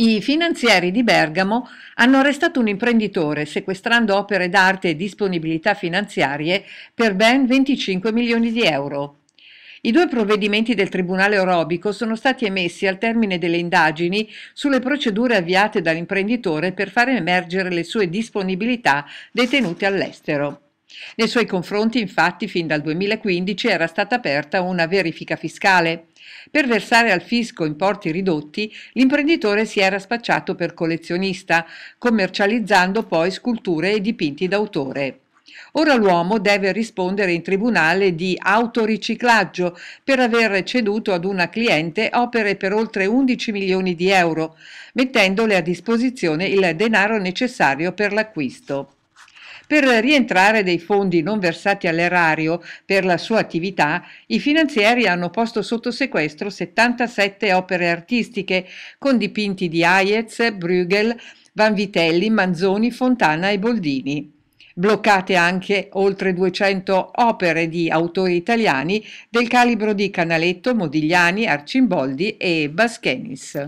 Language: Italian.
I finanzieri di Bergamo hanno arrestato un imprenditore sequestrando opere d'arte e disponibilità finanziarie per ben 25 milioni di euro. I due provvedimenti del Tribunale Orobico sono stati emessi al termine delle indagini sulle procedure avviate dall'imprenditore per far emergere le sue disponibilità detenute all'estero. Nei suoi confronti, infatti, fin dal 2015 era stata aperta una verifica fiscale. Per versare al fisco importi ridotti, l'imprenditore si era spacciato per collezionista, commercializzando poi sculture e dipinti d'autore. Ora l'uomo deve rispondere in tribunale di autoriciclaggio per aver ceduto ad una cliente opere per oltre 11 milioni di euro, mettendole a disposizione il denaro necessario per l'acquisto. Per rientrare dei fondi non versati all'erario per la sua attività, i finanzieri hanno posto sotto sequestro 77 opere artistiche con dipinti di Hayez, Bruegel, Vanvitelli, Manzoni, Fontana e Boldini bloccate anche oltre 200 opere di autori italiani del calibro di Canaletto, Modigliani, Arcimboldi e Baschenis.